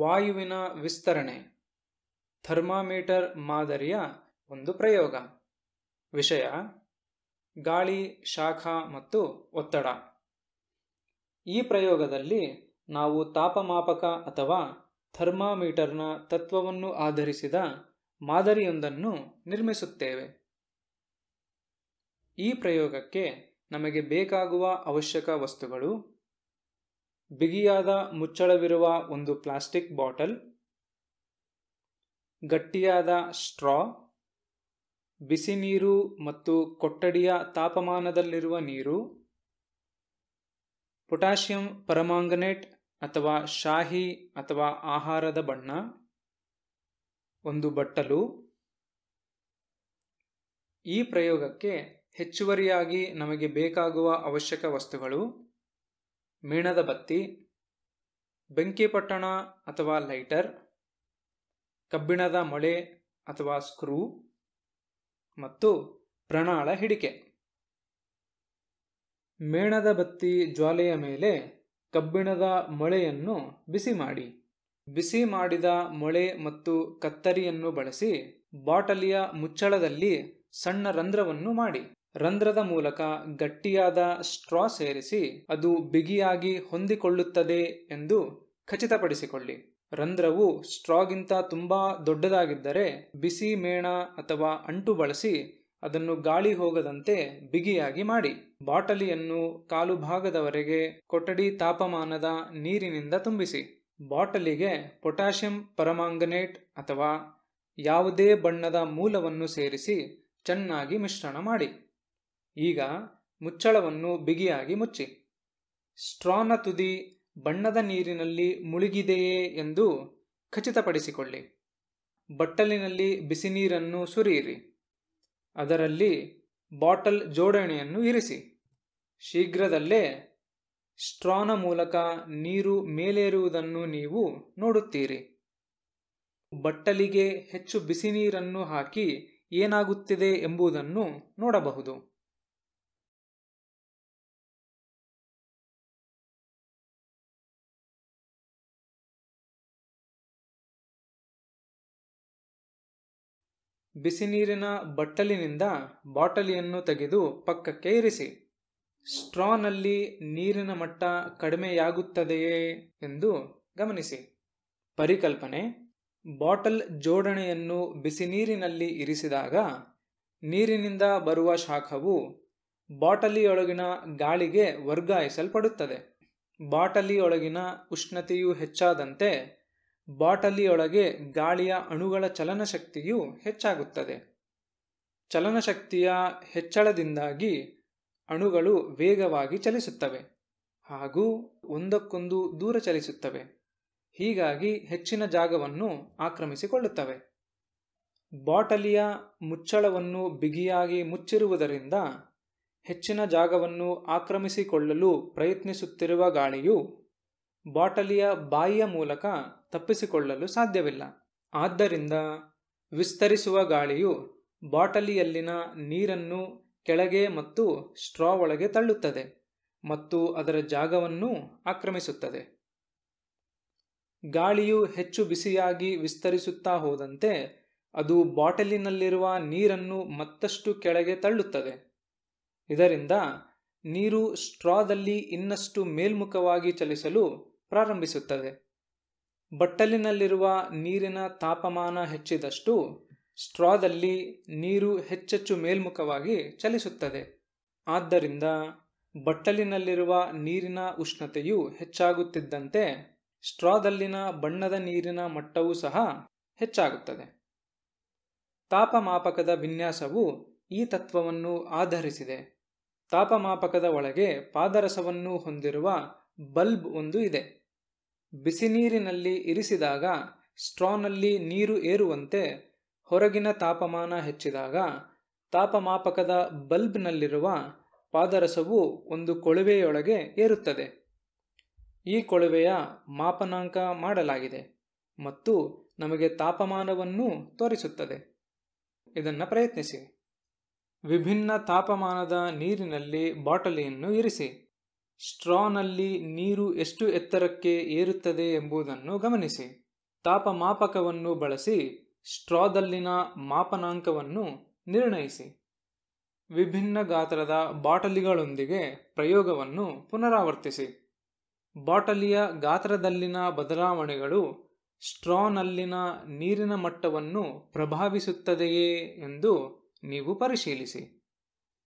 ವಾಯುವಿನ ವಿಸ್ತರಣೆ ಥರ್ಮಾಮೀಟರ್ ಮಾದರಿಯ ಒಂದು ಪ್ರಯೋಗ ವಿಷಯ ಗಾಳಿ ಶಾಖ ಮತ್ತು ಒತ್ತಡ ಈ ಪ್ರಯೋಗದಲ್ಲಿ ನಾವು ತಾಪಮಾಪಕ ಅಥವಾ ಥರ್ಮಾಮೀಟರ್ನ ತತ್ವವನ್ನು ಆಧರಿಸಿದ ಮಾದರಿಯೊಂದನ್ನು ನಿರ್ಮಿಸುತ್ತೇವೆ ಈ ಪ್ರಯೋಗಕ್ಕೆ ನಮಗೆ ಬೇಕಾಗುವ ಅವಶ್ಯಕ ವಸ್ತುಗಳು ಬಿಗಿಯಾದ ಮುಚ್ಚಳವಿರುವ ಒಂದು ಪ್ಲಾಸ್ಟಿಕ್ ಬಾಟಲ್ ಗಟ್ಟಿಯಾದ ಸ್ಟ್ರಾ ಬಿಸಿ ನೀರು ಮತ್ತು ಕೊಠಡಿಯ ತಾಪಮಾನದಲ್ಲಿರುವ ನೀರು ಪೊಟ್ಯಾಷಿಯಂ ಪರಮಾಂಗನೇಟ್ ಅಥವಾ ಶಾಹಿ ಅಥವಾ ಆಹಾರದ ಬಣ್ಣ ಒಂದು ಬಟ್ಟಲು ಈ ಪ್ರಯೋಗಕ್ಕೆ ಹೆಚ್ಚುವರಿಯಾಗಿ ನಮಗೆ ಬೇಕಾಗುವ ಅವಶ್ಯಕ ವಸ್ತುಗಳು ಮೇಣದ ಬತ್ತಿ ಪಟ್ಟಣ ಅಥವಾ ಲೈಟರ್ ಕಬ್ಬಿಣದ ಮೊಳೆ ಅಥವಾ ಸ್ಕ್ರೂ ಮತ್ತು ಪ್ರಣಾಳ ಹಿಡಿಕೆ ಮೇಣದ ಬತ್ತಿ ಜ್ವಾಲೆಯ ಮೇಲೆ ಕಬ್ಬಿಣದ ಮೊಳೆಯನ್ನು ಬಿಸಿ ಮಾಡಿ ಬಿಸಿ ಮಾಡಿದ ಮೊಳೆ ಮತ್ತು ಕತ್ತರಿಯನ್ನು ಬಳಸಿ ಬಾಟಲಿಯ ಮುಚ್ಚಳದಲ್ಲಿ ಸಣ್ಣ ರಂಧ್ರವನ್ನು ಮಾಡಿ ರಂಧ್ರದ ಮೂಲಕ ಗಟ್ಟಿಯಾದ ಸ್ಟ್ರಾ ಸೇರಿಸಿ ಅದು ಬಿಗಿಯಾಗಿ ಹೊಂದಿಕೊಳ್ಳುತ್ತದೆ ಎಂದು ಖಚಿತಪಡಿಸಿಕೊಳ್ಳಿ ರಂಧ್ರವು ಸ್ಟ್ರಾಗಿಂತ ತುಂಬಾ ದೊಡ್ಡದಾಗಿದ್ದರೆ ಬಿಸಿ ಮೇಣ ಅಥವಾ ಅಂಟು ಬಳಸಿ ಅದನ್ನು ಗಾಳಿ ಹೋಗದಂತೆ ಬಿಗಿಯಾಗಿ ಮಾಡಿ ಬಾಟಲಿಯನ್ನು ಕಾಲು ಭಾಗದವರೆಗೆ ಕೊಠಡಿ ತಾಪಮಾನದ ನೀರಿನಿಂದ ತುಂಬಿಸಿ ಬಾಟಲಿಗೆ ಪೊಟ್ಯಾಷಿಯಂ ಪರಮಾಂಗನೇಟ್ ಅಥವಾ ಯಾವುದೇ ಬಣ್ಣದ ಮೂಲವನ್ನು ಸೇರಿಸಿ ಚೆನ್ನಾಗಿ ಮಿಶ್ರಣ ಮಾಡಿ ಈಗ ಮುಚ್ಚಳವನ್ನು ಬಿಗಿಯಾಗಿ ಮುಚ್ಚಿ ಸ್ಟ್ರಾನ ತುದಿ ಬಣ್ಣದ ನೀರಿನಲ್ಲಿ ಮುಳುಗಿದೆಯೇ ಎಂದು ಖಚಿತಪಡಿಸಿಕೊಳ್ಳಿ ಬಟ್ಟಲಿನಲ್ಲಿ ಬಿಸಿ ನೀರನ್ನು ಸುರಿಯಿರಿ ಅದರಲ್ಲಿ ಬಾಟಲ್ ಜೋಡಣೆಯನ್ನು ಇರಿಸಿ ಶೀಘ್ರದಲ್ಲೇ ಸ್ಟ್ರಾನ ಮೂಲಕ ನೀರು ಮೇಲೇರುವುದನ್ನು ನೀವು ನೋಡುತ್ತೀರಿ ಬಟ್ಟಲಿಗೆ ಹೆಚ್ಚು ಬಿಸಿ ನೀರನ್ನು ಹಾಕಿ ಏನಾಗುತ್ತಿದೆ ಎಂಬುದನ್ನು ನೋಡಬಹುದು ಬಿಸಿನೀರಿನ ಬಟ್ಟಲಿನಿಂದ ಬಾಟಲಿಯನ್ನು ತೆಗೆದು ಪಕ್ಕಕ್ಕೆ ಇರಿಸಿ ಸ್ಟ್ರಾನಲ್ಲಿ ನೀರಿನ ಮಟ್ಟ ಕಡಿಮೆಯಾಗುತ್ತದೆಯೇ ಎಂದು ಗಮನಿಸಿ ಪರಿಕಲ್ಪನೆ ಬಾಟಲ್ ಜೋಡಣೆಯನ್ನು ಬಿಸಿನೀರಿನಲ್ಲಿ ಇರಿಸಿದಾಗ ನೀರಿನಿಂದ ಬರುವ ಶಾಖವು ಬಾಟಲಿಯೊಳಗಿನ ಗಾಳಿಗೆ ವರ್ಗಾಯಿಸಲ್ಪಡುತ್ತದೆ ಬಾಟಲಿಯೊಳಗಿನ ಉಷ್ಣತೆಯು ಹೆಚ್ಚಾದಂತೆ ಬಾಟಲಿಯೊಳಗೆ ಗಾಳಿಯ ಅಣುಗಳ ಚಲನಶಕ್ತಿಯು ಹೆಚ್ಚಾಗುತ್ತದೆ ಚಲನಶಕ್ತಿಯ ಹೆಚ್ಚಳದಿಂದಾಗಿ ಅಣುಗಳು ವೇಗವಾಗಿ ಚಲಿಸುತ್ತವೆ ಹಾಗೂ ಒಂದಕ್ಕೊಂದು ದೂರ ಚಲಿಸುತ್ತವೆ ಹೀಗಾಗಿ ಹೆಚ್ಚಿನ ಜಾಗವನ್ನು ಆಕ್ರಮಿಸಿಕೊಳ್ಳುತ್ತವೆ ಬಾಟಲಿಯ ಮುಚ್ಚಳವನ್ನು ಬಿಗಿಯಾಗಿ ಮುಚ್ಚಿರುವುದರಿಂದ ಹೆಚ್ಚಿನ ಜಾಗವನ್ನು ಆಕ್ರಮಿಸಿಕೊಳ್ಳಲು ಪ್ರಯತ್ನಿಸುತ್ತಿರುವ ಗಾಳಿಯು ಬಾಟಲಿಯ ಬಾಯಿಯ ಮೂಲಕ ತಪ್ಪಿಸಿಕೊಳ್ಳಲು ಸಾಧ್ಯವಿಲ್ಲ ಆದ್ದರಿಂದ ವಿಸ್ತರಿಸುವ ಗಾಳಿಯು ಬಾಟಲಿಯಲ್ಲಿನ ನೀರನ್ನು ಕೆಳಗೆ ಮತ್ತು ಸ್ಟ್ರಾ ಒಳಗೆ ತಳ್ಳುತ್ತದೆ ಮತ್ತು ಅದರ ಜಾಗವನ್ನು ಆಕ್ರಮಿಸುತ್ತದೆ ಗಾಳಿಯು ಹೆಚ್ಚು ಬಿಸಿಯಾಗಿ ವಿಸ್ತರಿಸುತ್ತಾ ಹೋದಂತೆ ಅದು ಬಾಟಲಿನಲ್ಲಿರುವ ನೀರನ್ನು ಮತ್ತಷ್ಟು ಕೆಳಗೆ ತಳ್ಳುತ್ತದೆ ಇದರಿಂದ ನೀರು ಸ್ಟ್ರಾದಲ್ಲಿ ಇನ್ನಷ್ಟು ಮೇಲ್ಮುಖವಾಗಿ ಚಲಿಸಲು ಪ್ರಾರಂಭಿಸುತ್ತದೆ ಬಟ್ಟಲಿನಲ್ಲಿರುವ ನೀರಿನ ತಾಪಮಾನ ಹೆಚ್ಚಿದಷ್ಟು ಸ್ಟ್ರಾದಲ್ಲಿ ನೀರು ಹೆಚ್ಚೆಚ್ಚು ಮೇಲ್ಮುಖವಾಗಿ ಚಲಿಸುತ್ತದೆ ಆದ್ದರಿಂದ ಬಟ್ಟಲಿನಲ್ಲಿರುವ ನೀರಿನ ಉಷ್ಣತೆಯು ಹೆಚ್ಚಾಗುತ್ತಿದ್ದಂತೆ ಸ್ಟ್ರಾದಲ್ಲಿನ ಬಣ್ಣದ ನೀರಿನ ಮಟ್ಟವೂ ಸಹ ಹೆಚ್ಚಾಗುತ್ತದೆ ತಾಪಮಾಪಕದ ವಿನ್ಯಾಸವು ಈ ತತ್ವವನ್ನು ಆಧರಿಸಿದೆ ತಾಪಮಾಪಕದ ಒಳಗೆ ಪಾದರಸವನ್ನು ಹೊಂದಿರುವ ಬಲ್ಬ್ ಒಂದು ಇದೆ ಬಿಸಿನೀರಿನಲ್ಲಿ ಇರಿಸಿದಾಗ ಸ್ಟ್ರಾನಲ್ಲಿ ನೀರು ಏರುವಂತೆ ಹೊರಗಿನ ತಾಪಮಾನ ಹೆಚ್ಚಿದಾಗ ತಾಪಮಾಪಕದ ಬಲ್ಬ್ನಲ್ಲಿರುವ ಪಾದರಸವು ಒಂದು ಕೊಳವೆಯೊಳಗೆ ಏರುತ್ತದೆ ಈ ಕೊಳವೆಯ ಮಾಪನಾಂಕ ಮಾಡಲಾಗಿದೆ ಮತ್ತು ನಮಗೆ ತಾಪಮಾನವನ್ನು ತೋರಿಸುತ್ತದೆ ಇದನ್ನು ಪ್ರಯತ್ನಿಸಿ ವಿಭಿನ್ನ ತಾಪಮಾನದ ನೀರಿನಲ್ಲಿ ಬಾಟಲಿಯನ್ನು ಇರಿಸಿ ಸ್ಟ್ರಾನಲ್ಲಿ ನೀರು ಎಷ್ಟು ಎತ್ತರಕ್ಕೆ ಏರುತ್ತದೆ ಎಂಬುದನ್ನು ಗಮನಿಸಿ ತಾಪಮಾಪಕವನ್ನು ಬಳಸಿ ಸ್ಟ್ರಾದಲ್ಲಿನ ಮಾಪನಾಂಕವನ್ನು ನಿರ್ಣಯಿಸಿ ವಿಭಿನ್ನ ಗಾತ್ರದ ಬಾಟಲಿಗಳೊಂದಿಗೆ ಪ್ರಯೋಗವನ್ನು ಪುನರಾವರ್ತಿಸಿ ಬಾಟಲಿಯ ಗಾತ್ರದಲ್ಲಿನ ಬದಲಾವಣೆಗಳು ಸ್ಟ್ರಾನಲ್ಲಿನ ನೀರಿನ ಮಟ್ಟವನ್ನು ಪ್ರಭಾವಿಸುತ್ತದೆಯೇ ಎಂದು ನೀವು ಪರಿಶೀಲಿಸಿ